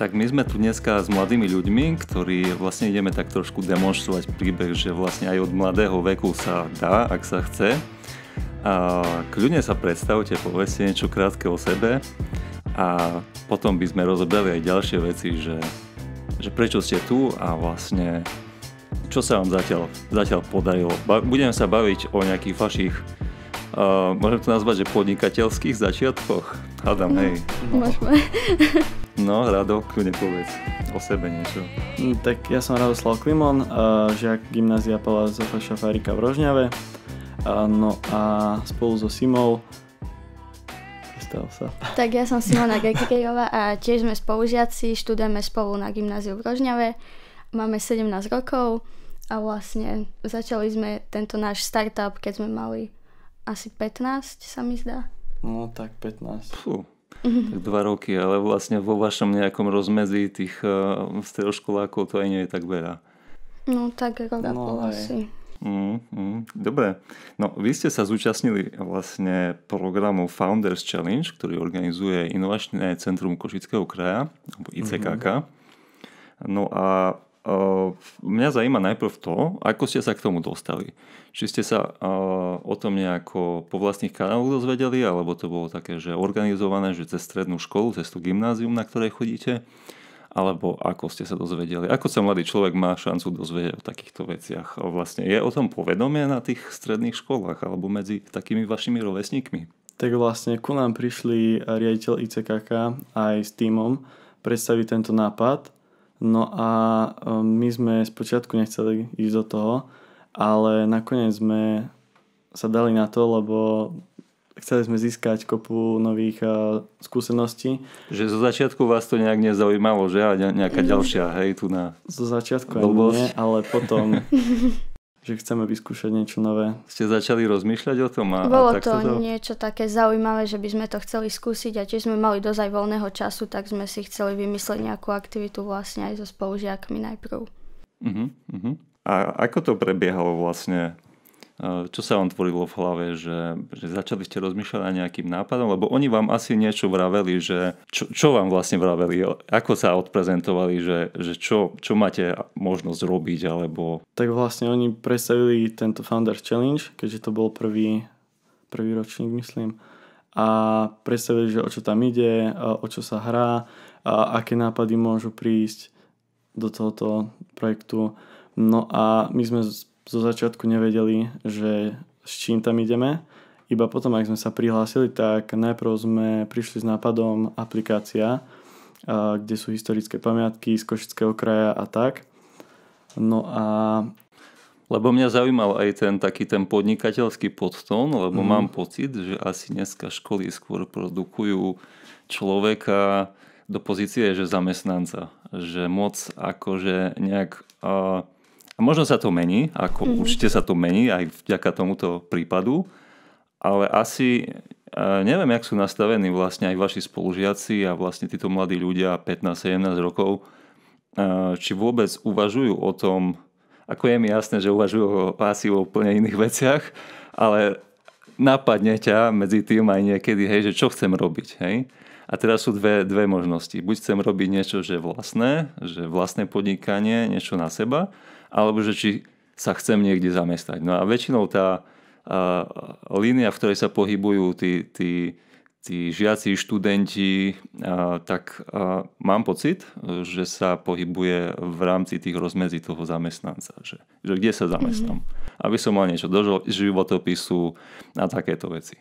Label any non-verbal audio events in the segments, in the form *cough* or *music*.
Tak my sme tu dneska s mladými ľuďmi, ktorí vlastne ideme tak trošku demonstrovať príbeh, že vlastne aj od mladého veku sa dá, ak sa chce. A kľudne sa predstavte, povedzte niečo krátke o sebe a potom by sme rozobrali aj ďalšie veci, že, že prečo ste tu a vlastne čo sa vám zatiaľ, zatiaľ podarilo. Ba- budeme sa baviť o nejakých vašich Uh, môžem to nazvať, že podnikateľských začiatkoch? Hádam, no, hej. No. Môžeme. *laughs* No, Rado, kľudne povedz o sebe niečo. Hm, tak ja som Radoslav Klimon, žiak gymnázia Pala Zofa Šafárika v Rožňave. No a spolu so Simou Predstav sa. Tak ja som Simona Gekejová a tiež sme spolužiaci, študujeme spolu na gymnáziu v Rožňave. Máme 17 rokov a vlastne začali sme tento náš startup, keď sme mali asi 15, sa mi zdá. No tak 15. Puh mm-hmm. tak dva roky, ale vlastne vo vašom nejakom rozmedzi tých uh, stredoškolákov to aj nie je tak veľa. No tak ako no, asi. Mm, hmm dobre. No, vy ste sa zúčastnili vlastne programu Founders Challenge, ktorý organizuje Inovačné centrum Košického kraja, alebo ICKK. Mm-hmm. No a Ehm, mňa zaujíma najprv to, ako ste sa k tomu dostali. Či ste sa ehm, o tom nejako po vlastných kanáloch dozvedeli, alebo to bolo také, že organizované, že cez strednú školu, cez tú gymnázium, na ktorej chodíte, alebo ako ste sa dozvedeli. Ako sa mladý človek má šancu dozvedieť o takýchto veciach? Vlastne je o tom povedomie na tých stredných školách alebo medzi takými vašimi rovesníkmi? Tak vlastne ku nám prišli riaditeľ ICKK aj s týmom predstaviť tento nápad No a um, my sme spočiatku nechceli ísť do toho, ale nakoniec sme sa dali na to, lebo chceli sme získať kopu nových uh, skúseností. Že zo začiatku vás to nejak nezaujímalo, že? A nejaká mm. ďalšia, hej, tu na... Zo začiatku nie, ale potom *laughs* že chceme vyskúšať niečo nové. Ste začali rozmýšľať o tom? A, Bolo a to, to niečo také zaujímavé, že by sme to chceli skúsiť a tiež sme mali dosť aj voľného času, tak sme si chceli vymyslieť nejakú aktivitu vlastne aj so spolužiakmi najprv. Uh-huh, uh-huh. A ako to prebiehalo vlastne Eh, čo sa vám tvorilo v hlave, že, že začali ste rozmýšľať na nejakým nápadom? Lebo oni vám asi niečo vraveli, že čo, čo vám vlastne vraveli? Ako sa odprezentovali, že, že čo, čo máte možnosť robiť? Alebo... Tak vlastne oni predstavili tento Founder Challenge, keďže to bol prvý, prvý ročník, myslím. A predstavili, že o čo tam ide, o čo sa hrá, a aké nápady môžu prísť do tohoto projektu. No a my sme zo začiatku nevedeli, že s čím tam ideme. Iba potom, ak sme sa prihlásili, tak najprv sme prišli s nápadom aplikácia, kde sú historické pamiatky z Košického kraja a tak. No a... Lebo mňa zaujímal aj ten taký ten podnikateľský podtón, lebo mm. mám pocit, že asi dneska školy skôr produkujú človeka do pozície, že zamestnanca. Že moc akože nejak... Uh, a možno sa to mení, ako mm-hmm. určite sa to mení aj vďaka tomuto prípadu, ale asi e, neviem, jak sú nastavení vlastne aj vaši spolužiaci a vlastne títo mladí ľudia 15-17 rokov, e, či vôbec uvažujú o tom, ako je mi jasné, že uvažujú asi o úplne iných veciach, ale napadne ťa medzi tým aj niekedy, hej, že čo chcem robiť, hej. A teraz sú dve, dve možnosti. Buď chcem robiť niečo, že vlastné, že vlastné podnikanie, niečo na seba, alebo že či sa chcem niekde zamestnať. No a väčšinou tá a, línia, v ktorej sa pohybujú tí, tí, tí žiaci, študenti, a, tak a, mám pocit, že sa pohybuje v rámci tých rozmedzí toho zamestnanca. Že, že kde sa zamestnám? Mm-hmm. Aby som mal niečo do životopisu a takéto veci.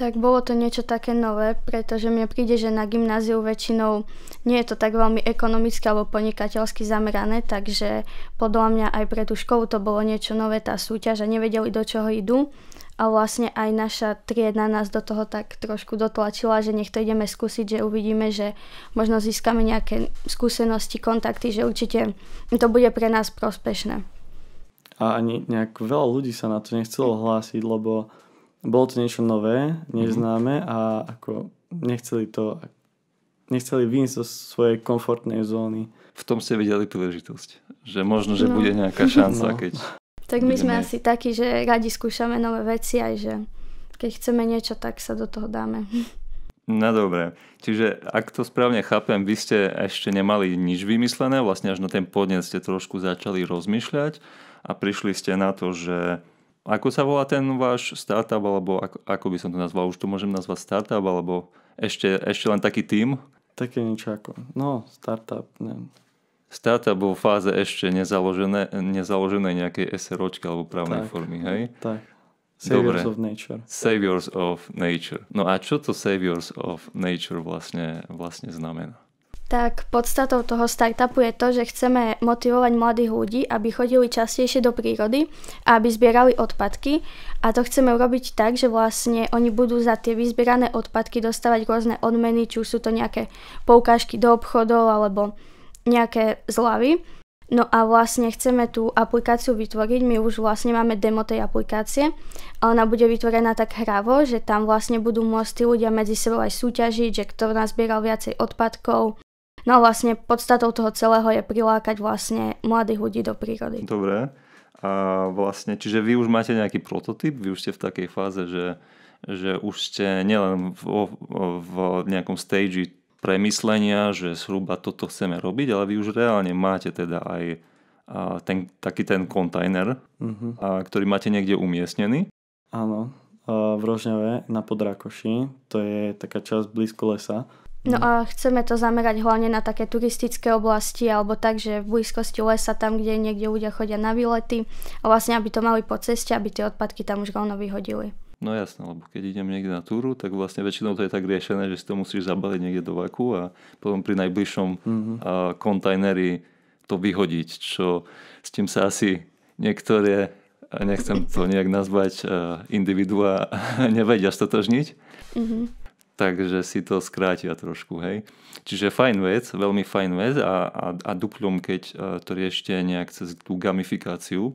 Tak bolo to niečo také nové, pretože mi príde, že na gymnáziu väčšinou nie je to tak veľmi ekonomicky alebo podnikateľsky zamerané, takže podľa mňa aj pre tú školu to bolo niečo nové, tá súťaž a nevedeli, do čoho idú. A vlastne aj naša triedna nás do toho tak trošku dotlačila, že nech to ideme skúsiť, že uvidíme, že možno získame nejaké skúsenosti, kontakty, že určite to bude pre nás prospešné. A ani nejak veľa ľudí sa na to nechcelo hlásiť, lebo bolo to niečo nové, mhm. neznáme a ako nechceli to, nechceli výjsť zo svojej komfortnej zóny. V tom ste videli príležitosť, že možno, že no. bude nejaká šanca, no. keď... Tak my sme sme asi takí, že radi skúšame nové veci aj, že keď chceme niečo, tak sa do toho dáme. No dobre, čiže ak to správne chápem, vy ste ešte nemali nič vymyslené, vlastne až na ten podnet ste trošku začali rozmýšľať a prišli ste na to, že ako sa volá ten váš startup, alebo ako, ako by som to nazval? Už to môžem nazvať startup, alebo ešte, ešte len taký tým? Také niečo ako, no, startup, neviem. Startup vo fáze ešte nezaložené, nezaložené nejakej SROčky alebo právnej tak, formy, hej? Tak. Saviors Dobre. of Nature. Saviors of Nature. No a čo to Saviors of Nature vlastne, vlastne znamená? tak podstatou toho startupu je to, že chceme motivovať mladých ľudí, aby chodili častejšie do prírody a aby zbierali odpadky. A to chceme urobiť tak, že vlastne oni budú za tie vyzbierané odpadky dostávať rôzne odmeny, či už sú to nejaké poukážky do obchodov alebo nejaké zľavy. No a vlastne chceme tú aplikáciu vytvoriť, my už vlastne máme demo tej aplikácie a ona bude vytvorená tak hravo, že tam vlastne budú môcť tí ľudia medzi sebou aj súťažiť, že kto nás viacej odpadkov No vlastne podstatou toho celého je prilákať vlastne mladých ľudí do prírody. Dobre. A vlastne, čiže vy už máte nejaký prototyp, vy už ste v takej fáze, že, že už ste nielen v, v nejakom stage premyslenia, že zhruba toto chceme robiť, ale vy už reálne máte teda aj ten, taký ten kontajner, uh-huh. a, ktorý máte niekde umiestnený. Áno, v Rožňave na Podrakoši, to je taká časť blízko lesa. No mhm. a chceme to zamerať hlavne na také turistické oblasti alebo tak, že v blízkosti lesa, tam, kde niekde ľudia chodia na výlety a vlastne, aby to mali po ceste, aby tie odpadky tam už rovno vyhodili. No jasné, lebo keď idem niekde na túru, tak vlastne väčšinou to je tak riešené, že si to musíš zabaliť niekde do vaku a potom pri najbližšom mm-hmm. kontajneri to vyhodiť, čo s tým sa asi niektoré, nechcem to nejak nazvať, individuá *laughs* nevedia stotožniť. Mm-hmm takže si to skrátia trošku, hej. Čiže fajn vec, veľmi fajn vec a, a, a duplom, keď e, to riešte nejak cez tú gamifikáciu, e,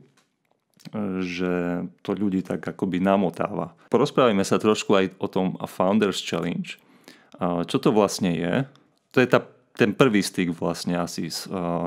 že to ľudí tak akoby namotáva. Porozprávime sa trošku aj o tom Founders Challenge. E, čo to vlastne je? To je tá, ten prvý styk vlastne asi,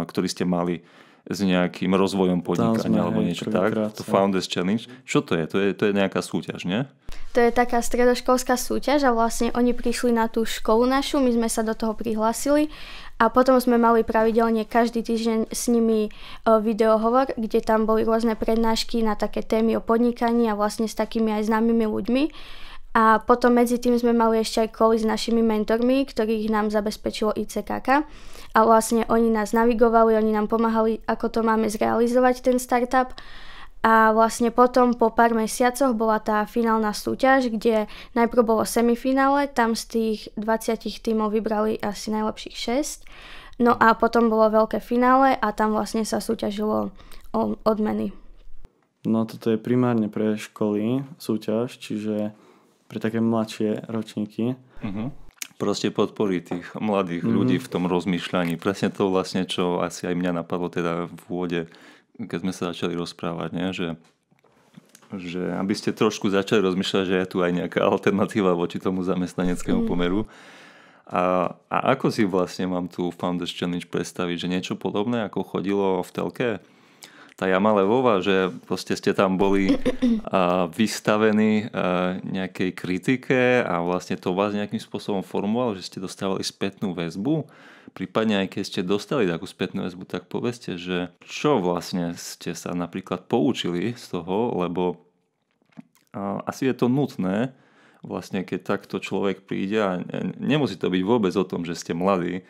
ktorý ste mali s nejakým rozvojom podnikania alebo niečo tak. Krát, to Founders Challenge. Čo to je? To je, to je nejaká súťaž, nie? To je taká stredoškolská súťaž a vlastne oni prišli na tú školu našu, my sme sa do toho prihlásili a potom sme mali pravidelne každý týždeň s nimi e, videohovor, kde tam boli rôzne prednášky na také témy o podnikaní a vlastne s takými aj známymi ľuďmi. A potom medzi tým sme mali ešte aj koli s našimi mentormi, ktorých nám zabezpečilo ICKK. A vlastne oni nás navigovali, oni nám pomáhali, ako to máme zrealizovať ten startup. A vlastne potom po pár mesiacoch bola tá finálna súťaž, kde najprv bolo semifinále, tam z tých 20 tímov vybrali asi najlepších 6. No a potom bolo veľké finále a tam vlastne sa súťažilo o odmeny. No toto je primárne pre školy súťaž, čiže pre také mladšie ročníky. Uh-huh. Proste podporiť tých mladých uh-huh. ľudí v tom rozmýšľaní. Presne to vlastne, čo asi aj mňa napadlo teda v úvode, keď sme sa začali rozprávať, nie? že že aby ste trošku začali rozmýšľať, že je tu aj nejaká alternatíva voči tomu zamestnaneckému mm. pomeru. A, a ako si vlastne mám tu Founders Challenge predstaviť, že niečo podobné ako chodilo v telke? tá jama levová, že proste ste tam boli a, vystavení a, e, nejakej kritike a vlastne to vás nejakým spôsobom formovalo, že ste dostávali spätnú väzbu. Prípadne aj keď ste dostali takú spätnú väzbu, tak povedzte, že čo vlastne ste sa napríklad poučili z toho, lebo a, asi je to nutné, vlastne keď takto človek príde a nemusí to byť vôbec o tom, že ste mladí,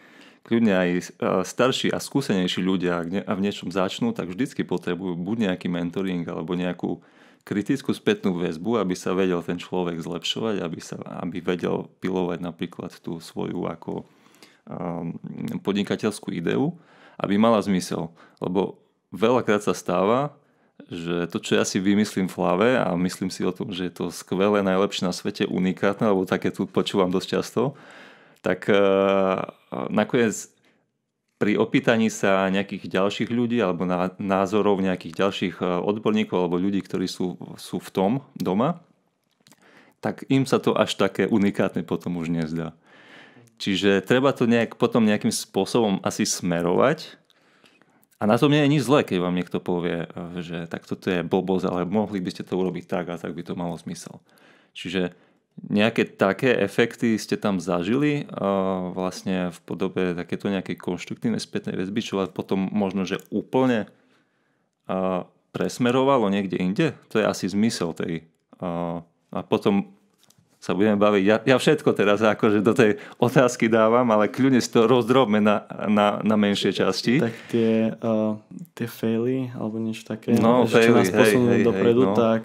kľudne aj eh, starší a skúsenejší ľudia a v niečom začnú, tak vždycky potrebujú buď nejaký mentoring alebo nejakú kritickú spätnú väzbu, aby sa vedel ten človek zlepšovať, aby, sa, aby vedel pilovať napríklad tú svoju ako um, podnikateľskú ideu, aby mala zmysel. Lebo veľakrát sa stáva, že to, čo ja si vymyslím v hlave a myslím si o tom, že je to skvelé, najlepšie na svete, unikátne, alebo také tu počúvam dosť často, tak e, nakoniec pri opýtaní sa nejakých ďalších ľudí alebo názorov nejakých ďalších e, odborníkov alebo ľudí, ktorí sú, sú v tom doma, tak im sa to až také unikátne potom už nezdá. Čiže treba to nejak, potom nejakým spôsobom asi smerovať. A na to nie je nič zlé, keď vám niekto povie, e, že tak toto je blbosť, ale mohli by ste to urobiť tak a tak by to malo zmysel. Čiže Nejaké také efekty ste tam zažili vlastne v podobe takéto nejakej konštruktívnej spätnej väzby, čo vás potom možno, že úplne presmerovalo niekde inde? To je asi zmysel tej. A potom sa budeme baviť. Ja, ja všetko teraz akože do tej otázky dávam, ale kľudne si to rozdrobme na, na, na menšie časti. Tak tie, uh, tie faily, alebo niečo také, no, že faily, čo nás posunú hej, dopredu, hej, no. tak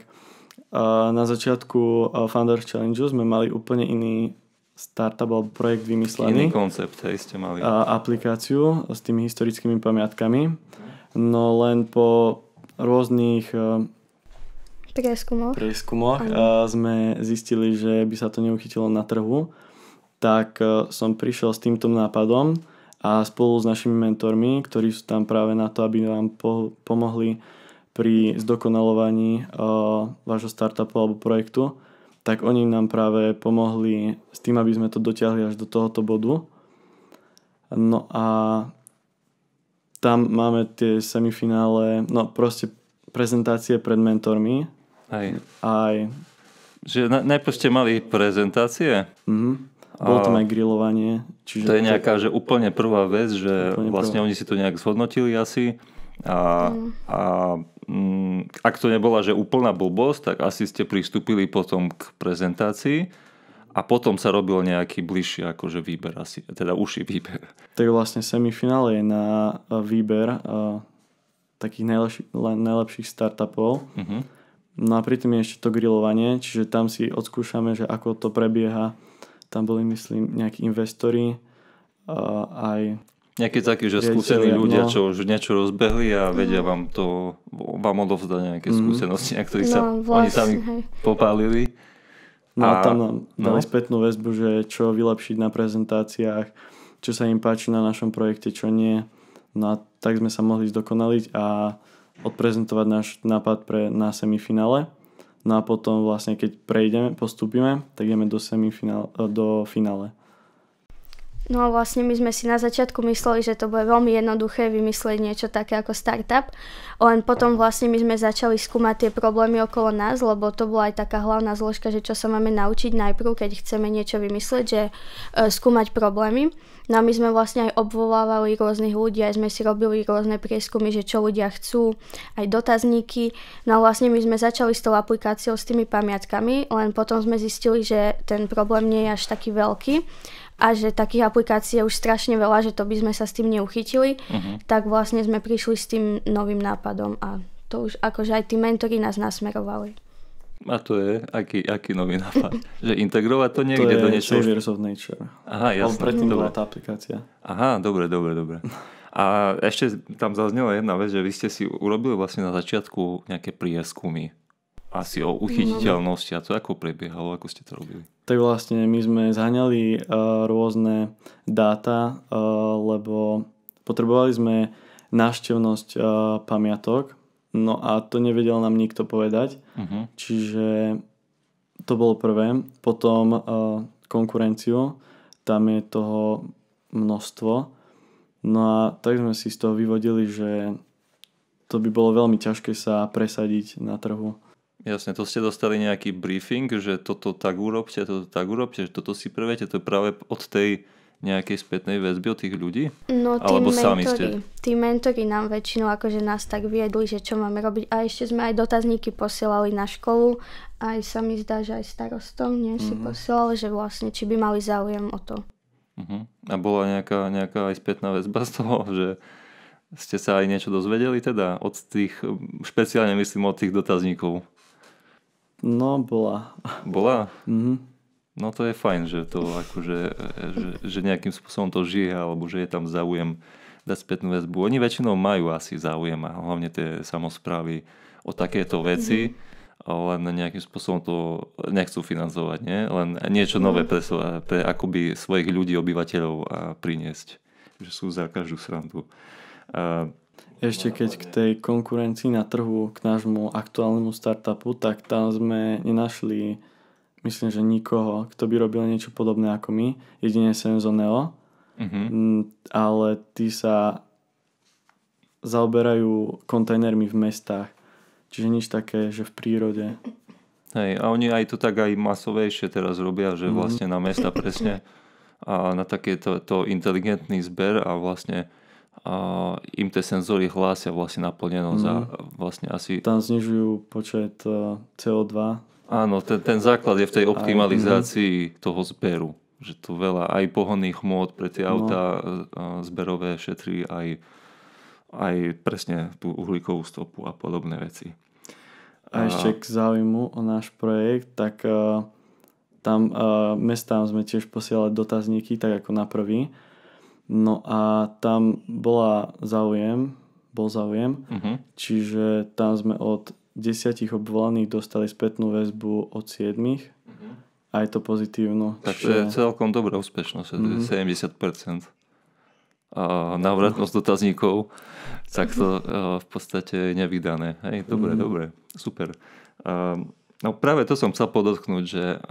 na začiatku Founders Challenge sme mali úplne iný startup alebo projekt vymyslený. Iný koncept, hej, ste mali. A, aplikáciu s tými historickými pamiatkami. No len po rôznych prieskumoch, prieskumoch a sme zistili, že by sa to neuchytilo na trhu. Tak som prišiel s týmto nápadom a spolu s našimi mentormi, ktorí sú tam práve na to, aby nám po- pomohli pri zdokonalovaní eh, vášho startupu alebo projektu, tak oni nám práve pomohli s tým, aby sme to dotiahli až do tohoto bodu. No a tam máme tie semifinále, no proste prezentácie pred mentormi. Aj. Aj. Že na, najprv ste mali prezentácie? Mhm. Bolo tam aj grillovanie. Čiže to je nejaká, že úplne prvá vec, že vlastne prvá. oni si to nejak zhodnotili asi a, mm. a Mm, ak to nebola, že úplná blbosť, tak asi ste pristúpili potom k prezentácii a potom sa robil nejaký bližší akože výber, asi, teda uši výber. Tak vlastne semifinále je na e, výber uh, takých najlepši, najlepších startupov. Uh-huh. No a pritom je ešte to grillovanie, čiže tam si odskúšame, že ako to prebieha. Tam boli, myslím, nejakí investori, uh, aj Nejakí takí, že skúsení ľudia, no. čo už niečo rozbehli a vedia mm. vám to, vám odovzdať nejaké mm. skúsenosti, na ktorých no, sa vlastne, oni sami vlastne, hej. popálili. No a tam nám no. spätnú väzbu, že čo vylepšiť na prezentáciách, čo sa im páči na našom projekte, čo nie. No a tak sme sa mohli zdokonaliť a odprezentovať náš nápad pre, na semifinále. No a potom vlastne, keď prejdeme, postupíme, tak ideme do, semifinále, do finále. No vlastne my sme si na začiatku mysleli, že to bude veľmi jednoduché vymyslieť niečo také ako startup, len potom vlastne my sme začali skúmať tie problémy okolo nás, lebo to bola aj taká hlavná zložka, že čo sa máme naučiť najprv, keď chceme niečo vymyslieť, že e, skúmať problémy. No a my sme vlastne aj obvolávali rôznych ľudí, aj sme si robili rôzne prieskumy, že čo ľudia chcú, aj dotazníky. No a vlastne my sme začali s tou aplikáciou s tými pamiatkami, len potom sme zistili, že ten problém nie je až taký veľký a že takých aplikácií je už strašne veľa, že to by sme sa s tým neuchytili, uh-huh. tak vlastne sme prišli s tým novým nápadom a to už akože aj tí mentori nás nasmerovali. A to je, aký, aký nový nápad? Že integrovať to niekde to do niečoho? To je of Nature. Aha, jasné. On predtým bola tá aplikácia. Aha, dobre, dobre, dobre. A ešte tam zaznela jedna vec, že vy ste si urobili vlastne na začiatku nejaké prieskumy asi o uchytiteľnosti a to ako prebiehalo, ako ste to robili? Tak vlastne my sme zhaňali uh, e, rôzne dáta, uh, lebo potrebovali sme návštevnosť uh, pamiatok, no a to nevedel nám nikto povedať, uh-huh. čiže to bolo prvé. Potom uh, konkurenciu, tam je toho množstvo, no a tak sme si z toho vyvodili, že to by bolo veľmi ťažké sa presadiť na trhu Jasne, to ste dostali nejaký briefing, že toto tak urobte, toto tak urobte, že toto si prevete, to je práve od tej nejakej spätnej väzby od tých ľudí? No, tí Alebo mentori, sami ste? Tí mentori nám väčšinou akože nás tak viedli, že čo máme robiť. A ešte sme aj dotazníky posielali na školu. Aj sa mi zdá, že aj starostom nie si mm-hmm. posielal, že vlastne či by mali záujem o to. Mm-hmm. A bola nejaká, nejaká aj spätná väzba z toho, *laughs* že ste sa aj niečo dozvedeli teda od tých, špeciálne myslím od tých dotazníkov? No, bola. Bola? Mm-hmm. No to je fajn, že to akože, že, že nejakým spôsobom to žije, alebo že je tam záujem dať spätnú väzbu. Oni väčšinou majú asi záujem, a hlavne tie samozprávy o takéto veci, mhm. len nejakým spôsobom to nechcú financovať, nie? Len niečo nové mhm. pre, pre akoby svojich ľudí, obyvateľov a priniesť. Že sú za každú srandu. A ešte keď k tej konkurencii na trhu, k nášmu aktuálnemu startupu, tak tam sme nenašli, myslím, že nikoho, kto by robil niečo podobné ako my, jedine Senzo Neo, mhm. mm ale tí sa zaoberajú kontajnermi v mestách, čiže nič také, že v prírode. Hej, a oni aj to tak aj masovejšie teraz robia, že mhm. vlastne na mesta presne a na takéto to inteligentný zber a vlastne a im tie senzory hlásia vlastne naplnenosť mm. a vlastne asi... Tam znižujú počet eh, CO2. Áno, ten, ten základ je v tej optimalizácii aj, toho zberu. Že tu veľa aj pohonných hmôt pre tie no. autá eh, zberové šetrí aj, aj presne tú uhlíkovú stopu a podobné veci. A, a ešte k záujmu o náš projekt, tak uh, tam uh, mestám sme tiež posielali dotazníky, tak ako na prvý No a tam bola záujem, bol záujem, uh-huh. čiže tam sme od desiatich obvolaných dostali spätnú väzbu od siedmých. Uh-huh. Mhm. A je to pozitívno. Takže čiže... celkom dobrá úspešnosť, uh-huh. Mhm. 70% a návratnosť dotazníkov, tak to e, v podstate je nevydané. Hej, dobre, mm. dobre, super. No práve to som chcel podotknúť, že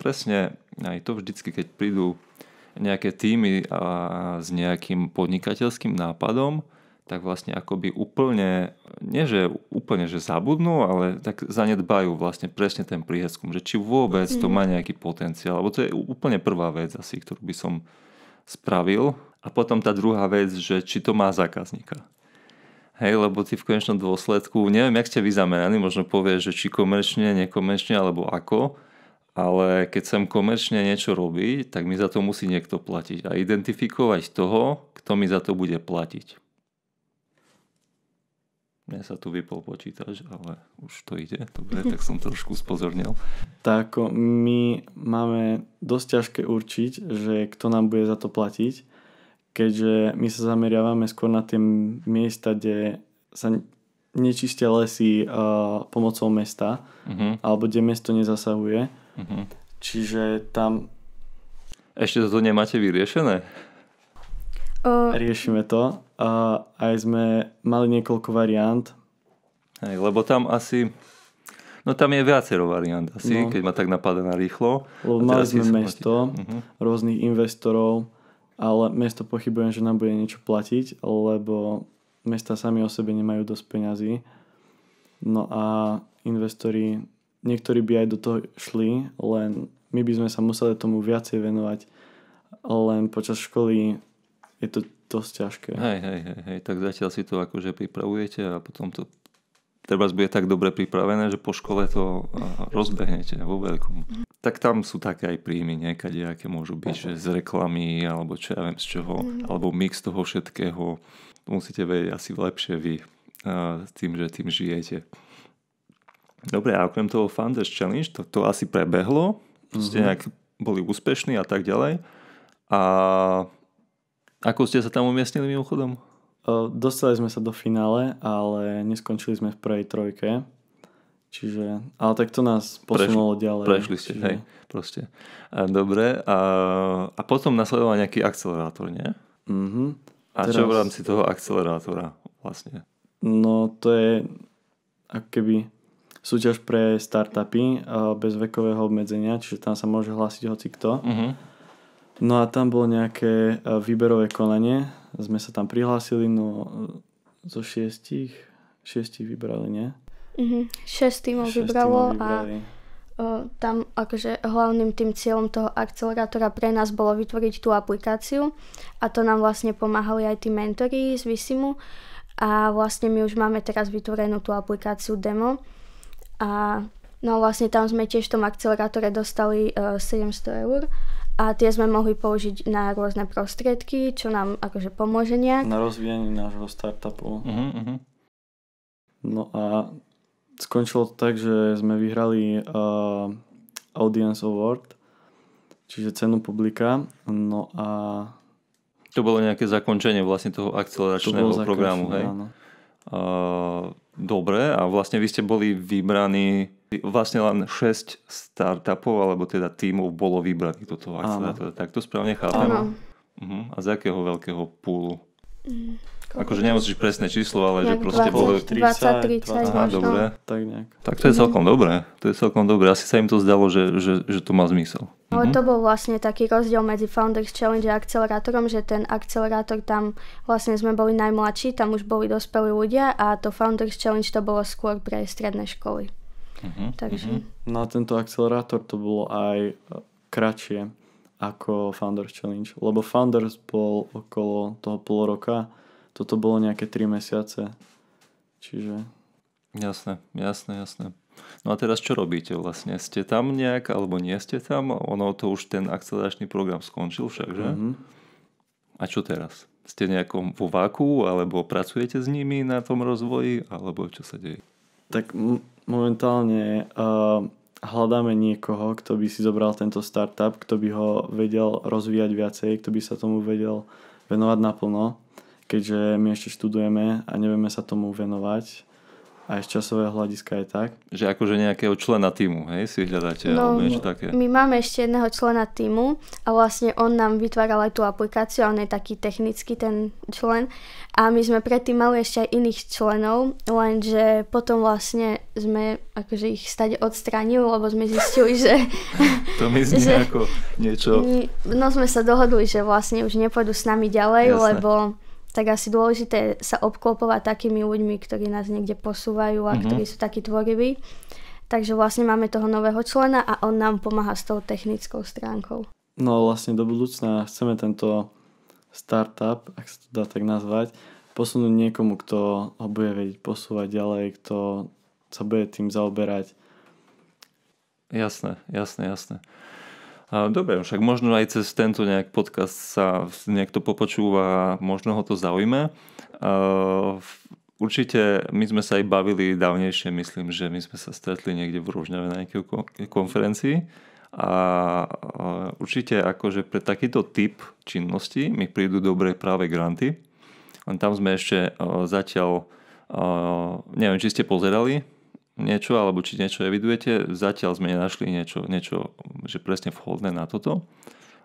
presne aj to vždycky, keď prídu nejaké týmy a s nejakým podnikateľským nápadom, tak vlastne akoby úplne, nie že úplne, že zabudnú, ale tak zanedbajú vlastne presne ten prieskum, že či vôbec to má mhm. nejaký potenciál, lebo to je úplne prvá vec asi, ktorú by som spravil. A potom tá druhá vec, že či to má zákazníka. Hej, lebo ty v konečnom dôsledku, neviem, jak ste vy zameraní, možno povieš, že či komerčne, nekomerčne, alebo ako, ale keď chcem komerčne niečo robiť, tak mi za to musí niekto platiť a identifikovať toho, kto mi za to bude platiť. Mne sa tu vypol počítač, ale už to ide. Dobre, tak som trošku spozornil. Tak my máme dosť ťažké určiť, že kto nám bude za to platiť, keďže my sa zameriavame skôr na tie miesta, kde sa nečistia lesy uh, pomocou mesta, uh-huh. alebo kde mesto nezasahuje Mm-hmm. Čiže tam... Ešte toto nemáte vyriešené? Uh... Riešime to. Uh, aj sme mali niekoľko variant. Hej, lebo tam asi... No tam je viacero variant asi, no. keď ma tak napadá na rýchlo. Lebo mali sme mesto, uh-huh. rôznych investorov, ale mesto pochybujem, že nám bude niečo platiť, lebo mesta sami o sebe nemajú dosť peňazí. No a investori niektorí by aj do toho šli, len my by sme sa museli tomu viacej venovať, len počas školy je to dosť ťažké. Hej, hej, hej, hej, tak zatiaľ si to akože pripravujete a potom to treba bude tak dobre pripravené, že po škole to eh, rozbehnete vo veľkom. Tak tam sú také aj príjmy niekade, aké môžu byť, že z reklamy alebo čo ja viem z čoho, mhm. alebo mix toho všetkého. Musíte vedieť asi lepšie vy s eh, tým, že tým žijete. Dobre, a okrem toho Founders Challenge, to, to asi prebehlo, ste mm-hmm. nejak boli úspešní a tak ďalej. A ako ste sa tam umiestnili mimochodom? dostali sme sa do finále, ale neskončili sme v prvej trojke. Čiže, ale tak to nás posunulo prešli, ďalej. Prešli ste, čiže... hej, proste. A, dobre, a, a potom nasledoval nejaký akcelerátor, nie? Mm-hmm. A Teraz... čo v rámci toho akcelerátora vlastne? No to je ako keby súťaž pre startupy eh, bez vekového obmedzenia, čiže tam sa môže hlásiť hoci kto. Uh-huh. Mhm. No a tam bolo nejaké eh, výberové konanie, sme sa tam prihlásili, no eh, zo šiestich, šiestich vybrali, nie? Uh-huh. Šestý ma vybralo a tam akože hlavným tým cieľom toho akcelerátora pre nás bolo vytvoriť tú aplikáciu a to nám vlastne pomáhali aj tí mentori z Visimu a vlastne my už máme teraz vytvorenú tú aplikáciu demo a no vlastne tam sme tiež v tom akcelerátore dostali uh, e, 700 eur a tie sme mohli použiť na rôzne prostriedky, čo nám akože pomôže nejak. Na rozvíjanie nášho startupu. Uh-huh, uh-huh. No a skončilo to tak, že sme vyhrali uh, Audience Award, čiže cenu publika. No a... To bolo nejaké zakončenie vlastne toho akceleračného to programu, hej? Áno. Uh, Dobre, a vlastne vy ste boli vybraní, vlastne len 6 startupov, alebo teda tímov bolo vybraných do toho, ak sa teda takto správne chápem. Uh-huh. A z akého veľkého púlu? Mm, akože nemusíš presné číslo, ale že proste 20, bolo... 20, 30, 20, 20 Aha, dobre. Tak, nejak. tak to je celkom dobré. To je celkom dobré. Asi sa im to zdalo, že, že, že to má zmysel. No, mm-hmm. to bol vlastne taký rozdiel medzi Founders Challenge a akcelerátorom, že ten akcelerátor tam vlastne sme boli najmladší, tam už boli dospelí ľudia a to Founders Challenge to bolo skôr pre stredné školy. Mm-hmm. Takže... Mm-hmm. a tento akcelerátor to bolo aj e, kratšie ako Founders Challenge, lebo Founders bol okolo toho pol roka, toto bolo nejaké 3 mesiace. Čiže... Jasné, jasné, jasné. No a teraz čo robíte vlastne? Ste tam nejak alebo nie ste tam? Ono to už ten akceleračný program skončil však, že? Mm-hmm. A čo teraz? Ste nejakom vo váku alebo pracujete s nimi na tom rozvoji alebo čo sa deje? Tak m- momentálne uh, hľadáme niekoho, kto by si zobral tento startup, kto by ho vedel rozvíjať viacej, kto by sa tomu vedel venovať naplno, keďže my ešte študujeme a nevieme sa tomu venovať aj z časového hľadiska je tak? Že akože nejakého člena týmu, hej, si hľadáte no, alebo niečo také. My máme ešte jedného člena týmu a vlastne on nám vytváral aj tú aplikáciu, on je taký technický ten člen a my sme predtým mali ešte aj iných členov, lenže potom vlastne sme akože ich stade odstránili, lebo sme zistili, že... *laughs* to my znie ako niečo... No sme sa dohodli, že vlastne už nepôjdu s nami ďalej, Jasne. lebo tak asi dôležité sa obklopovať takými ľuďmi, ktorí nás niekde posúvajú a mm-hmm. ktorí sú takí tvoriví. Takže vlastne máme toho nového člena a on nám pomáha s tou technickou stránkou. No vlastne do budúcna chceme tento startup, ak sa to dá tak nazvať, posunúť niekomu, kto ho bude vedieť posúvať ďalej, kto sa bude tým zaoberať. Jasné, jasné, jasné. A dobre, však možno aj cez tento nejak podcast sa niekto to popočúva, možno ho to zaujme. Uh, určite my sme sa aj bavili dávnejšie, myslím, že my sme sa stretli niekde v Rúžňave na nejakej konferencii a určite akože pre takýto typ činnosti mi prídu dobre práve granty. Len tam sme ešte zatiaľ, neviem, či ste pozerali, niečo, alebo či niečo evidujete. Zatiaľ sme nenašli niečo, niečo že presne vhodné na toto,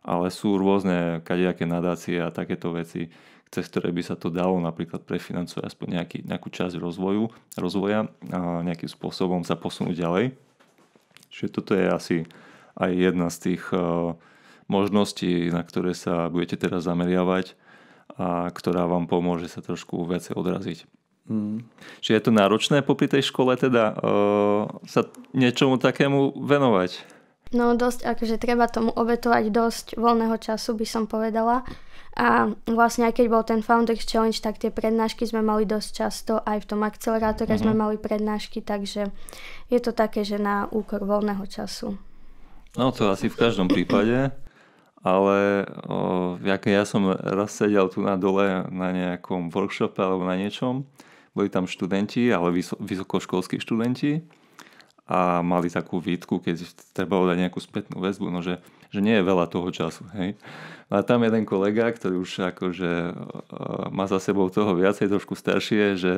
ale sú rôzne kadejaké nadácie a takéto veci, cez ktoré by sa to dalo napríklad prefinancovať aspoň nejaký, nejakú časť rozvoju, rozvoja a nejakým spôsobom sa posunúť ďalej. Čiže toto je asi aj jedna z tých e, možností, na ktoré sa budete teraz zameriavať a ktorá vám pomôže sa trošku viacej odraziť. Hmm. Čiže je to náročné popri tej škole teda uh, sa niečomu takému venovať? No dosť, akože treba tomu obetovať dosť voľného času, by som povedala. A vlastne aj keď bol ten Founders Challenge, tak tie prednášky sme mali dosť často, aj v tom akcelerátore mm-hmm. sme mhm. mali prednášky, takže je to také, že na úkor voľného času. No to asi v každom prípade, ale eh, o, ja som raz sedel tu na dole na nejakom workshope alebo na niečom, boli tam študenti, ale vysokoškolskí študenti a mali takú výtku, keď treba dať nejakú spätnú väzbu, no že, že nie je veľa toho času. Hej. A tam jeden kolega, ktorý už akože e, má za sebou toho viacej, trošku staršie, že,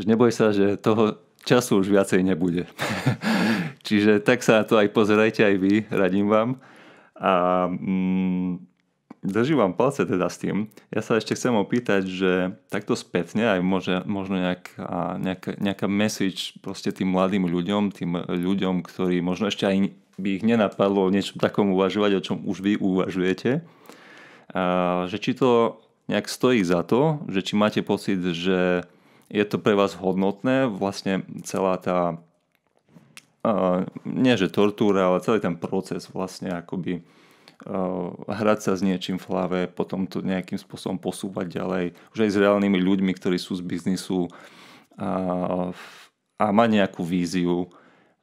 že neboj sa, že toho času už viacej nebude. *laughs* Čiže tak sa na to aj pozerajte aj vy, radím vám. A mm, Držím vám palce teda s tým. Ja sa ešte chcem opýtať, že takto spätne aj môže, možno nejak, nejaká, nejaká message proste tým mladým ľuďom, tým ľuďom, ktorí možno ešte aj by ich nenapadlo o niečom takom uvažovať, o čom už vy uvažujete. A, že či to nejak stojí za to, že či máte pocit, že je to pre vás hodnotné, vlastne celá tá, a, nie že tortúra, ale celý ten proces vlastne akoby Ehm, hrať sa s niečím v hlave, potom to nejakým spôsobom posúvať ďalej, už aj s reálnymi ľuďmi, ktorí sú z biznisu a, a mať nejakú víziu,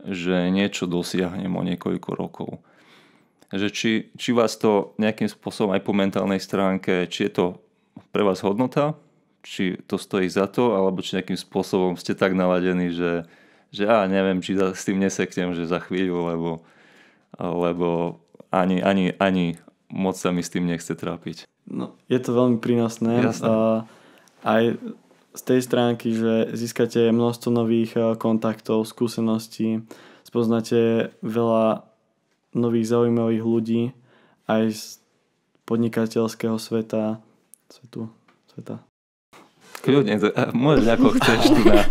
že niečo dosiahnem o niekoľko rokov. Že či, či vás to nejakým spôsobom aj po mentálnej stránke, či je to pre vás hodnota, či to stojí za to, alebo či nejakým spôsobom ste tak naladení, že, že á, neviem, či s tým neseknem, že za chvíľu, lebo, lebo ani, ani, ani moc sa mi s tým nechce trápiť. No, je to veľmi prínosné. Jasné. aj z tej stránky, že získate množstvo nových eh, kontaktov, skúseností, spoznáte veľa nových zaujímavých ľudí aj z podnikateľského sveta. Svetu, sveta. Kľudne, eh, môžeš ako chceš, tu, na,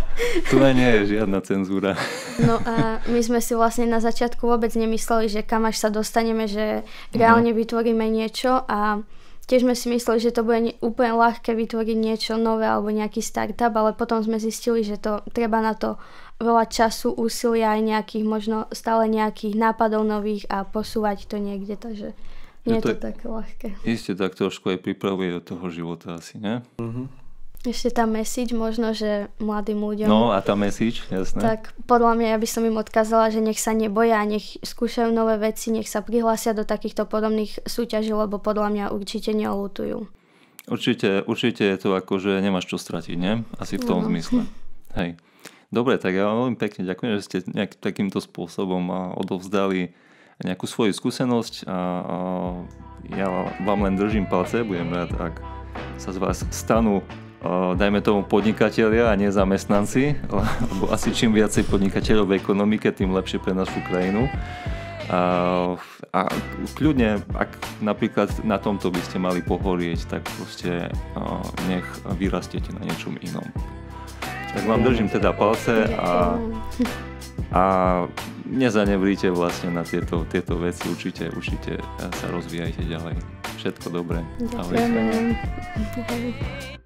tu na nie je žiadna cenzúra. No a my sme si vlastne na začiatku vôbec nemysleli, že kam až sa dostaneme, že mhm. reálne vytvoríme niečo a tiež sme si mysleli, že to bude úplne ľahké vytvoriť niečo nové alebo nejaký startup, ale potom sme zistili, že to treba na to veľa času, úsilia aj nejakých možno stále nejakých nápadov nových a posúvať to niekde, takže no nie no to je to také ľahké. Isté tak trošku aj pripravuje do toho života asi, ne? Mm-hmm. Ešte tá message možno, že mladým ľuďom. No a tá message, jasné. Tak podľa mňa ja by som im odkázala, že nech sa neboja, nech skúšajú nové veci, nech sa prihlásia do takýchto podobných súťaží, lebo podľa mňa určite neolutujú. Určite, určite je to ako, že nemáš čo stratiť, nie? Asi v tom no. zmysle. Hej. Dobre, tak ja veľmi pekne ďakujem, že ste nejak takýmto spôsobom odovzdali nejakú svoju skúsenosť a, a ja vám len držím palce, budem rád, ak sa z vás stanú dajme tomu podnikatelia a nezamestnanci, lebo asi čím viacej podnikateľov v ekonomike, tým lepšie pre našu krajinu. A, a kľudne, ak napríklad na tomto by ste mali pohorieť, tak proste nech vyrastete na niečom inom. Tak vám držím teda palce a, a nezanevrite vlastne na tieto, tieto veci. Určite, určite sa rozvíjajte ďalej. Všetko dobré. Ďakujem. Ahoj.